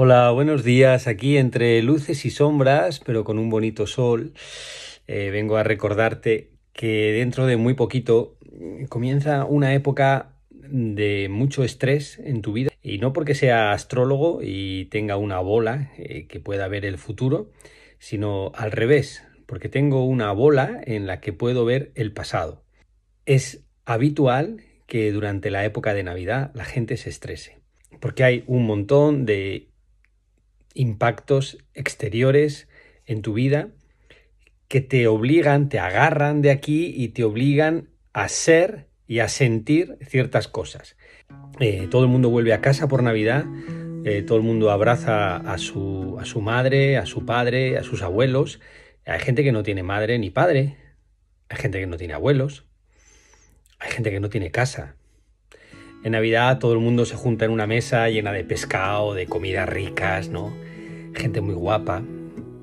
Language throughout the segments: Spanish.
Hola, buenos días. Aquí entre luces y sombras, pero con un bonito sol, eh, vengo a recordarte que dentro de muy poquito mm, comienza una época de mucho estrés en tu vida. Y no porque sea astrólogo y tenga una bola eh, que pueda ver el futuro, sino al revés, porque tengo una bola en la que puedo ver el pasado. Es habitual que durante la época de Navidad la gente se estrese, porque hay un montón de impactos exteriores en tu vida que te obligan, te agarran de aquí y te obligan a ser y a sentir ciertas cosas. Eh, todo el mundo vuelve a casa por Navidad, eh, todo el mundo abraza a su madre, a su padre, a sus abuelos. Hay gente que no tiene madre ni padre, hay gente que no tiene abuelos, hay gente que no tiene casa, en Navidad todo el mundo se junta en una mesa llena de pescado, de comidas ricas, ¿no? Gente muy guapa.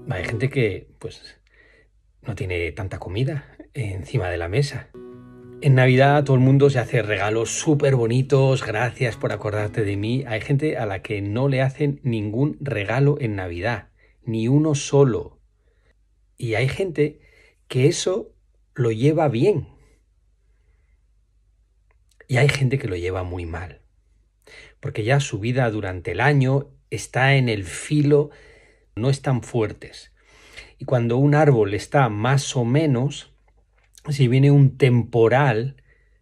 Hay gente que, pues, no tiene tanta comida encima de la mesa. En Navidad todo el mundo se hace regalos súper bonitos, gracias por acordarte de mí. Hay gente a la que no le hacen ningún regalo en Navidad, ni uno solo. Y hay gente que eso lo lleva bien, y hay gente que lo lleva muy mal, porque ya su vida durante el año está en el filo, no están fuertes. Y cuando un árbol está más o menos, si viene un temporal,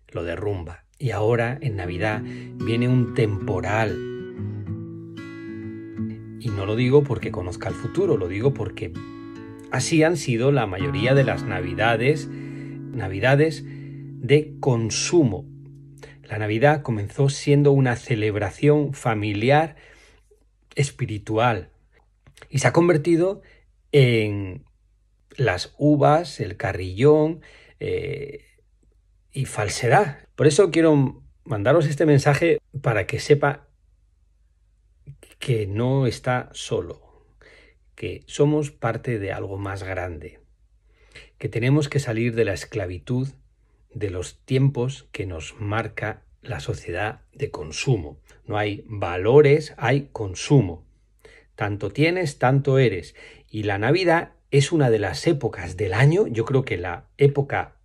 lo derrumba. Y ahora, en Navidad, viene un temporal. Y no lo digo porque conozca el futuro, lo digo porque así han sido la mayoría de las Navidades, Navidades de consumo, la Navidad comenzó siendo una celebración familiar espiritual y se ha convertido en las uvas, el carrillón eh, y falsedad. Por eso quiero mandaros este mensaje para que sepa que no está solo, que somos parte de algo más grande, que tenemos que salir de la esclavitud de los tiempos que nos marca la sociedad de consumo. No hay valores, hay consumo. Tanto tienes, tanto eres. Y la Navidad es una de las épocas del año, yo creo que la época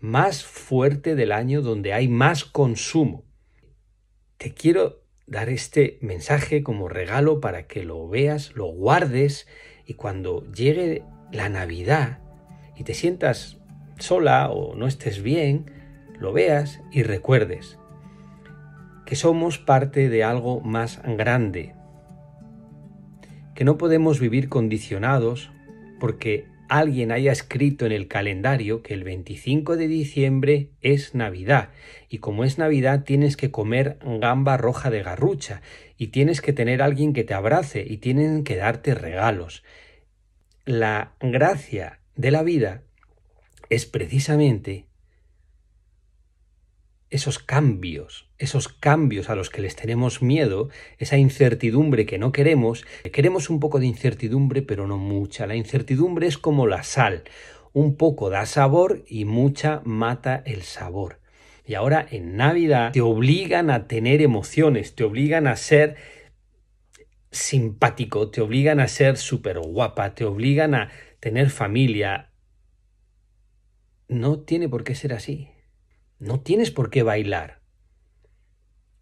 más fuerte del año donde hay más consumo. Te quiero dar este mensaje como regalo para que lo veas, lo guardes y cuando llegue la Navidad y te sientas sola o no estés bien, lo veas y recuerdes que somos parte de algo más grande, que no podemos vivir condicionados porque alguien haya escrito en el calendario que el 25 de diciembre es Navidad y como es Navidad tienes que comer gamba roja de garrucha y tienes que tener alguien que te abrace y tienen que darte regalos. La gracia de la vida es precisamente esos cambios, esos cambios a los que les tenemos miedo, esa incertidumbre que no queremos, queremos un poco de incertidumbre pero no mucha. La incertidumbre es como la sal, un poco da sabor y mucha mata el sabor. Y ahora en Navidad te obligan a tener emociones, te obligan a ser simpático, te obligan a ser súper guapa, te obligan a tener familia, no tiene por qué ser así. No tienes por qué bailar.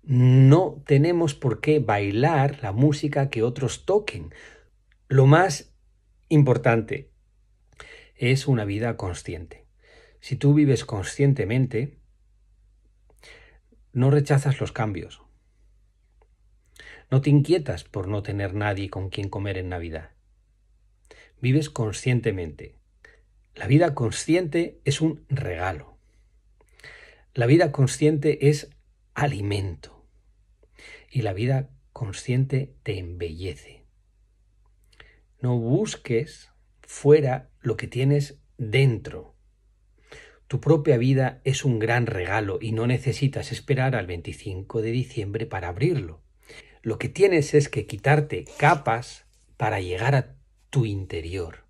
No tenemos por qué bailar la música que otros toquen. Lo más importante es una vida consciente. Si tú vives conscientemente, no rechazas los cambios. No te inquietas por no tener nadie con quien comer en Navidad. Vives conscientemente. La vida consciente es un regalo. La vida consciente es alimento. Y la vida consciente te embellece. No busques fuera lo que tienes dentro. Tu propia vida es un gran regalo y no necesitas esperar al 25 de diciembre para abrirlo. Lo que tienes es que quitarte capas para llegar a tu interior.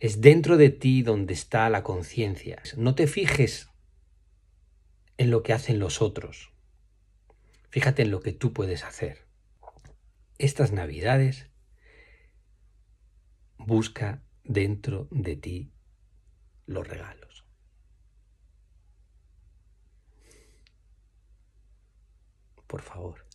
Es dentro de ti donde está la conciencia. No te fijes en lo que hacen los otros. Fíjate en lo que tú puedes hacer. Estas navidades busca dentro de ti los regalos. Por favor.